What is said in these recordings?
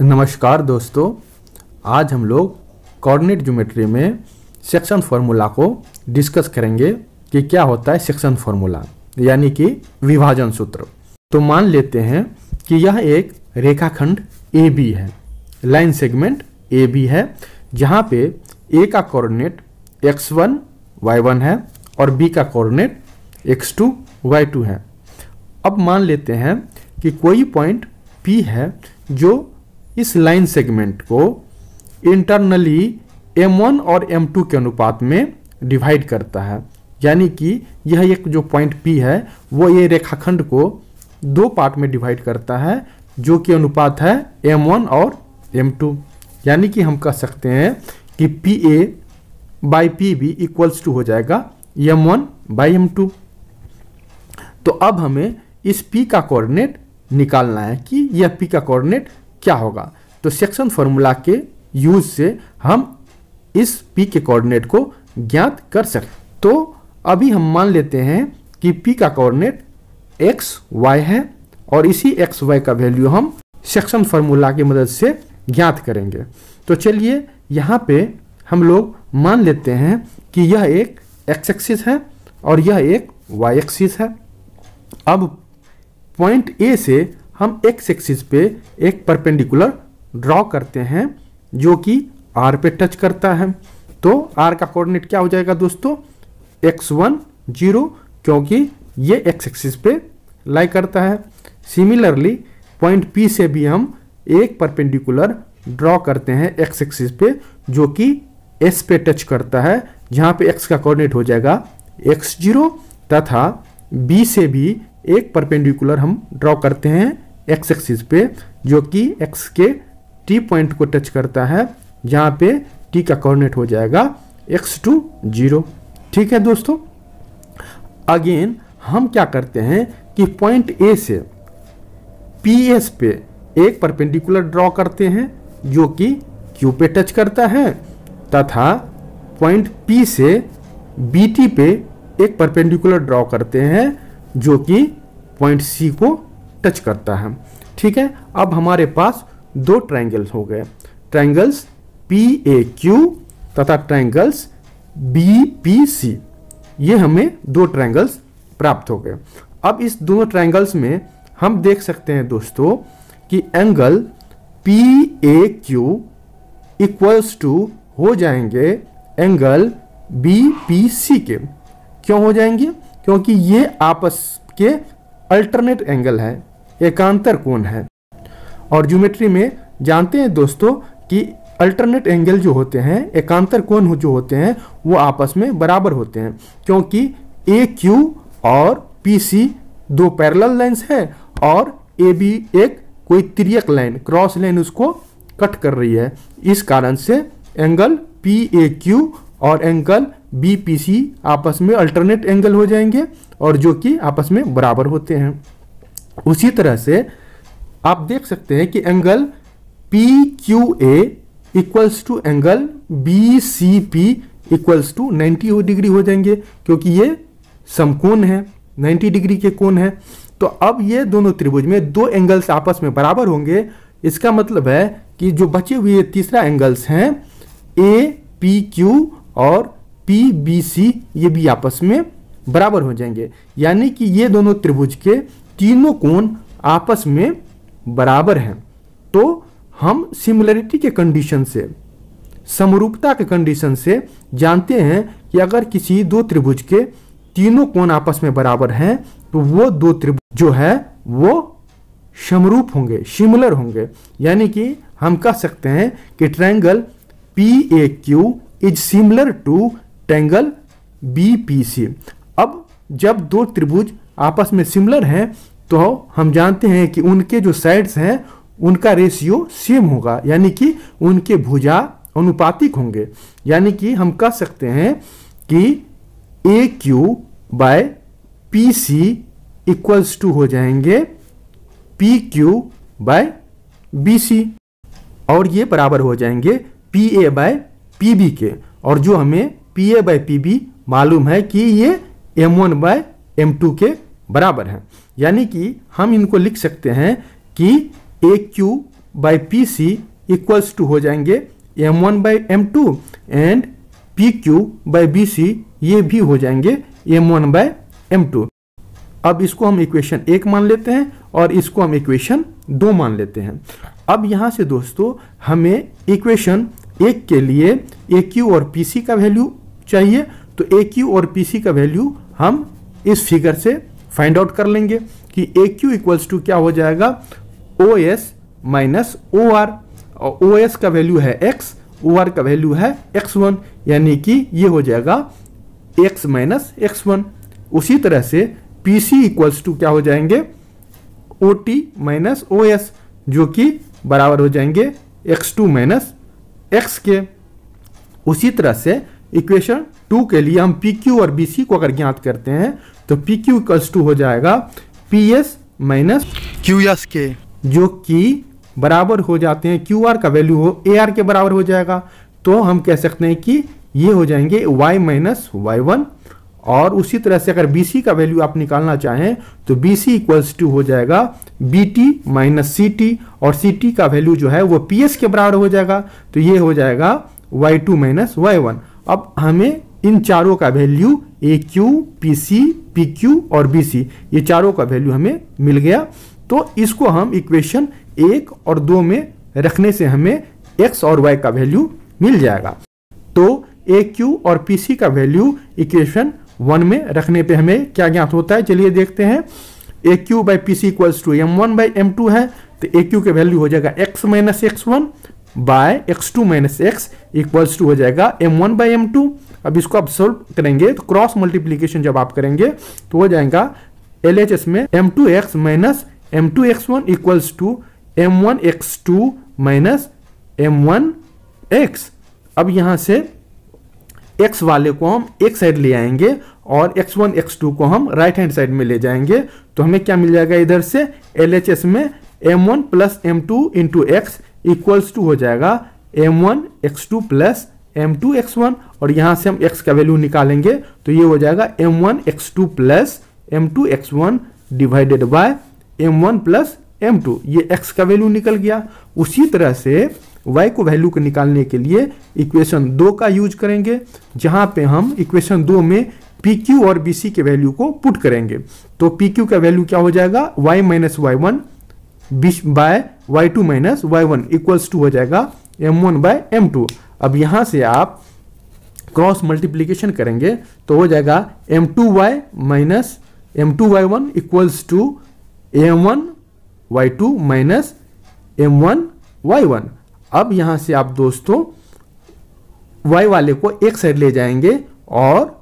नमस्कार दोस्तों आज हम लोग कोऑर्डिनेट ज्योमेट्री में सेक्शन फार्मूला को डिस्कस करेंगे कि क्या होता है सेक्शन फार्मूला यानी कि विभाजन सूत्र तो मान लेते हैं कि यह एक रेखाखंड ए बी है लाइन सेगमेंट ए बी है जहाँ पे ए का coordinate x one y one है और बी का coordinate x two y two है अब मान लेते हैं कि कोई पॉइंट पी है जो इस लाइन सेगमेंट को इंटरनली M1 और M2 के अनुपात में डिवाइड करता है यानी कि यह एक जो पॉइंट P है वो ये रेखाखंड को दो पार्ट में डिवाइड करता है जो कि अनुपात है M1 और M2 यानी कि हम कह सकते हैं कि P A by P B equals to हो जाएगा M one by M two तो अब हमें इस पी का कोऑर्डिनेट निकालना है कि यह पी का कोऑर्डिनेट क्या होगा तो सेक्शन फार्मूला के यूज से हम इस पी के कोऑर्डिनेट को ज्ञात कर सकते तो अभी हम मान लेते हैं कि पी का कोऑर्डिनेट एक्स वाई है और इसी एक्स वाई का वैल्यू हम सेक्शन फार्मूला की मदद से ज्ञात करेंगे तो चलिए यहाँ पे हम लोग मान लेते हैं कि यह एक एक्स एक्सिस है और यह एक वाई एक्सिस है अब पॉइंट ए से हम एक्स एक्सिस पे एक परपेंडिकुलर ड्रॉ करते हैं जो कि आर पे टच करता है तो आर का कोऑर्डिनेट क्या हो जाएगा दोस्तों एक्स वन जीरो क्योंकि ये एक्स एक्सिस पे लाई करता है सिमिलरली पॉइंट पी से भी हम एक परपेंडिकुलर ड्रॉ करते हैं एक्स एक्सिस पे जो कि एस पे टच करता है जहाँ पे एक्स का कोऑर्डिनेट हो जाएगा एक्स जीरो तथा बी से भी एक परपेंडिकुलर हम ड्रॉ करते हैं एक्स एक्सिस पे जो कि एक्स के टी पॉइंट को टच करता है जहाँ पे टी का कोऑर्डिनेट हो जाएगा एक्स टू जीरो ठीक है दोस्तों अगेन हम क्या करते हैं कि पॉइंट ए से पी एस पे एक परपेंडिकुलर ड्रॉ करते हैं जो कि क्यू पे टच करता है तथा पॉइंट पी से बी टी पे एक परपेंडिकुलर ड्रॉ करते हैं जो कि पॉइंट सी को टच करता है ठीक है अब हमारे पास दो ट्रायंगल्स हो गए ट्रायंगल्स पी ए क्यू तथा ट्रायंगल्स बी पी सी ये हमें दो ट्रायंगल्स प्राप्त हो गए अब इस दोनों ट्रायंगल्स में हम देख सकते हैं दोस्तों कि angle P A Q equals to हो जाएंगे एंगल बी पी सी के क्यों हो जाएंगे क्योंकि ये आपस के अल्टरनेट एंगल है एकांतर कोण है और ज्योमेट्री में जानते हैं दोस्तों कि अल्टरनेट एंगल जो होते हैं एकांतर कोण जो होते हैं वो आपस में बराबर होते हैं क्योंकि ए क्यू और पी सी दो पैरल लाइन्स हैं और ए बी एक कोई त्रियक लाइन क्रॉस लाइन उसको कट कर रही है इस कारण से एंगल पी ए क्यू और एंगल बी पी सी आपस में अल्टरनेट एंगल हो जाएंगे और जो कि आपस में बराबर होते हैं उसी तरह से आप देख सकते हैं कि angle P Q A equals to angle B C P equals to ninety degree हो जाएंगे क्योंकि ये समकोण है 90 डिग्री के कोण है तो अब ये दोनों त्रिभुज में दो एंगल्स आपस में बराबर होंगे इसका मतलब है कि जो बचे हुए तीसरा एंगल्स हैं ए पी क्यू और पी बी सी ये भी आपस में बराबर हो जाएंगे यानी कि ये दोनों त्रिभुज के तीनों कोण आपस में बराबर हैं तो हम सिमिलरिटी के कंडीशन से समरूपता के कंडीशन से जानते हैं कि अगर किसी दो त्रिभुज के तीनों कोण आपस में बराबर हैं तो वो दो त्रिभुज जो है वो समरूप होंगे सिमिलर होंगे यानी कि हम कह सकते हैं कि triangle P A Q is similar to triangle B P C अब जब दो त्रिभुज आपस में सिमिलर हैं तो हम जानते हैं कि उनके जो साइड्स हैं उनका रेशियो सेम होगा यानी कि उनके भुजा अनुपातिक होंगे यानी कि हम कह सकते हैं कि A Q by P C equals to हो जाएंगे P Q by B C और ये बराबर हो जाएंगे P A by P B के और जो हमें P A by P B मालूम है कि ये M one by M two के बराबर है यानी कि हम इनको लिख सकते हैं कि A Q by P C equals to हो जाएंगे M one by M two and P Q by B C ये भी हो जाएंगे M one by M two अब इसको हम इक्वेशन एक मान लेते हैं और इसको हम इक्वेशन दो मान लेते हैं अब यहाँ से दोस्तों हमें इक्वेशन एक के लिए ए क्यू और पी सी का वैल्यू चाहिए तो ए क्यू और पी सी का वैल्यू हम इस फिगर से फाइंड आउट कर लेंगे कि ए क्यू इक्वल्स टू क्या हो जाएगा O S minus O R और ओ एस का वैल्यू है एक्स ओ आर का वैल्यू है एक्स वन यानी कि ये हो जाएगा एक्स माइनस एक्स वन उसी तरह से पी सी इक्वल्स टू क्या हो जाएंगे O T minus O S जो कि बराबर हो जाएंगे एक्स टू माइनस एक्स के उसी तरह से इक्वेशन टू के लिए हम पी क्यू और बी सी को अगर ज्ञात करते हैं तो पी क्यू इक्वल्स टू हो जाएगा P S minus Q S के जो कि बराबर हो जाते हैं क्यू आर का वैल्यू हो ए आर के बराबर हो जाएगा तो हम कह सकते हैं कि ये हो जाएंगे वाई माइनस वाई वन और उसी तरह से अगर बी सी का वैल्यू आप निकालना चाहें तो बी सी इक्वल्स टू हो जाएगा B T minus C T और सी टी का वैल्यू जो है वो पी एस के बराबर हो जाएगा तो ये हो जाएगा y two minus y one अब हमें इन चारों का value A Q P C P Q और बी सी ये चारों का वैल्यू हमें मिल गया तो इसको हम इक्वेशन एक और दो में रखने से हमें एक्स और वाई का वैल्यू मिल जाएगा तो ए क्यू और पी सी का वैल्यू इक्वेशन वन में रखने पे हमें क्या ज्ञात होता है चलिए देखते हैं A Q by P C equals to M one by M two है तो ए क्यू के वैल्यू हो जाएगा x minus x one by x two minus x equals to हो जाएगा M one by M two अब इसको आप सोल्व करेंगे तो क्रॉस मल्टीप्लीकेशन जब आप करेंगे तो हो जाएगा एल एच एस में M two x minus M two x one equals to M one x two minus M one x अब यहां से एक्स वाले को हम एक साइड ले आएंगे और एक्स वन एक्स टू को हम राइट हैंड साइड में ले जाएंगे तो हमें क्या मिल जाएगा इधर से एल एच एस में M one plus M two into x equals to हो जाएगा M one x two plus M two x one और यहाँ से हम x का वैल्यू निकालेंगे तो ये हो जाएगा M one x two plus M two x one divided by M one plus M two ये x का वैल्यू निकल गया उसी तरह से y को वैल्यू को निकालने के लिए इक्वेशन दो का यूज करेंगे जहाँ पे हम इक्वेशन दो में पी क्यू और बी सी के वैल्यू को पुट करेंगे तो पी क्यू का वैल्यू क्या हो जाएगा वाई माइनस वाई वन बीस by y two minus y one equals to हो जाएगा M one by M two अब यहाँ से आप क्रॉस मल्टीप्लीकेशन करेंगे तो हो जाएगा M two y minus M two y one equals to M one y two minus M one y one अब यहाँ से आप दोस्तों वाई वाले को एक साइड ले जाएंगे और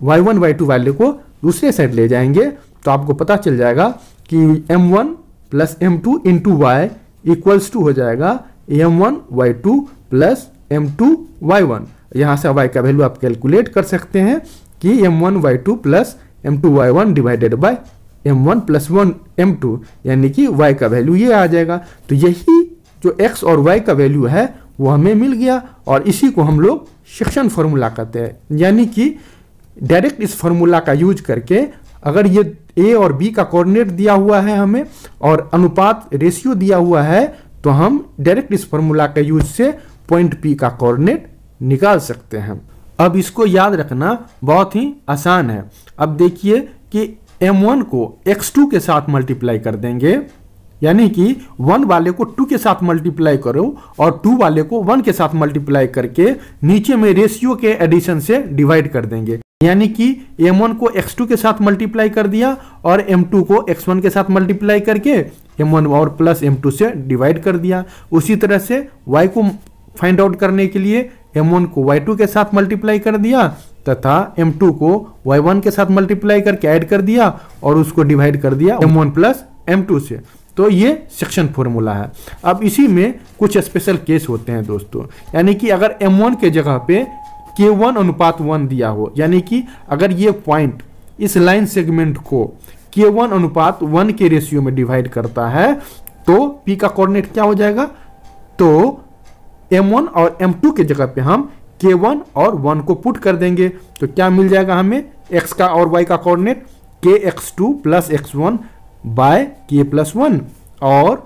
वाई वन वाई टू वाले को दूसरे साइड ले जाएंगे तो आपको पता चल जाएगा कि M one plus M two into y equals to हो जाएगा M one y two plus M two y one यहाँ से वाई का वैल्यू आप कैलकुलेट कर सकते हैं कि M one y two plus M two y one divided by M one plus one M two यानी कि वाई का वैल्यू ये आ जाएगा तो यही जो एक्स और वाई का वैल्यू है वो हमें मिल गया और इसी को हम लोग शिक्षण फॉर्मूला कहते हैं यानी कि डायरेक्ट इस फार्मूला का यूज करके अगर ये ए और बी का कोऑर्डिनेट दिया हुआ है हमें और अनुपात रेशियो दिया हुआ है तो हम डायरेक्ट इस फॉर्मूला के यूज से पॉइंट पी का कोऑर्डिनेट निकाल सकते हैं अब इसको याद रखना बहुत ही आसान है अब देखिए कि वन को टू के साथ मल्टीप्लाई कर देंगे यानी कि वन वाले को टू के साथ मल्टीप्लाई करो और टू वाले को वन के साथ मल्टीप्लाई करके नीचे में रेशियो के एडिशन से डिवाइड कर देंगे यानी कि m1 को x2 के साथ मल्टीप्लाई कर दिया और m2 को x1 के साथ मल्टीप्लाई करके m1 और प्लस m2 से डिवाइड कर दिया उसी तरह से y को फाइंड आउट करने के लिए m1 को y2 के साथ मल्टीप्लाई कर दिया तथा m2 को y1 के साथ मल्टीप्लाई करके ऐड कर दिया और उसको डिवाइड कर दिया m1 प्लस एम से तो ये सेक्शन फॉर्मूला है अब इसी में कुछ स्पेशल केस होते हैं दोस्तों यानी कि अगर m1 के जगह पे के वन अनुपात वन दिया हो यानी कि अगर ये पॉइंट इस लाइन सेगमेंट को के वन अनुपात वन के रेशियो में डिवाइड करता है तो पी का कोऑर्डिनेट क्या हो जाएगा तो एम वन और एम टू के जगह पे हम के वन और वन को पुट कर देंगे तो क्या मिल जाएगा हमें एक्स का और वाई का coordinate k x two plus x one by k plus one और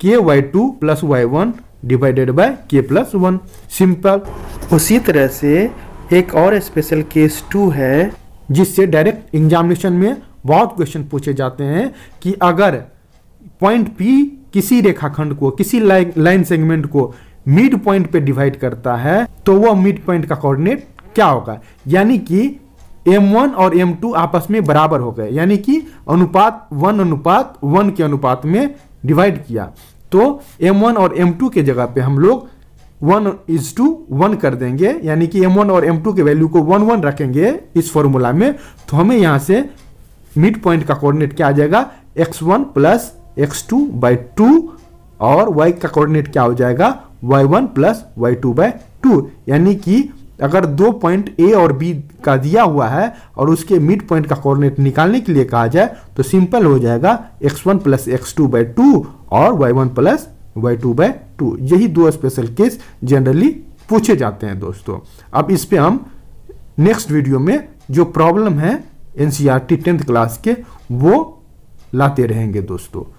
k y two plus y one divided by k plus one simple उसी तरह से एक और स्पेशल केस टू है जिससे डायरेक्ट एग्जामिनेशन में बहुत क्वेश्चन पूछे जाते हैं कि अगर पॉइंट पी किसी रेखाखंड को किसी लाइन सेगमेंट को मिड पॉइंट पे डिवाइड करता है तो वह मिड पॉइंट का कोऑर्डिनेट क्या होगा यानी कि M1 और M2 आपस में बराबर हो गए यानी कि अनुपात वन अनुपात वन के अनुपात में डिवाइड किया तो M1 और M2 के जगह पे हम लोग वन इज टू वन कर देंगे यानी कि M1 और M2 के वैल्यू को वन वन रखेंगे इस फॉर्मूला में तो हमें यहाँ से मिड पॉइंट का कोऑर्डिनेट क्या आ जाएगा x one plus x two by two और y का कोऑर्डिनेट क्या हो जाएगा y1 one plus y two by two यानी कि अगर दो पॉइंट ए और बी का दिया हुआ है और उसके मिड पॉइंट का कोऑर्डिनेट निकालने के लिए कहा जाए तो सिंपल हो जाएगा x one plus x two by two और y one plus y two by two यही दो स्पेशल केस जनरली पूछे जाते हैं दोस्तों अब इस पर हम नेक्स्ट वीडियो में जो प्रॉब्लम है N C R tenth class के वो लाते रहेंगे दोस्तों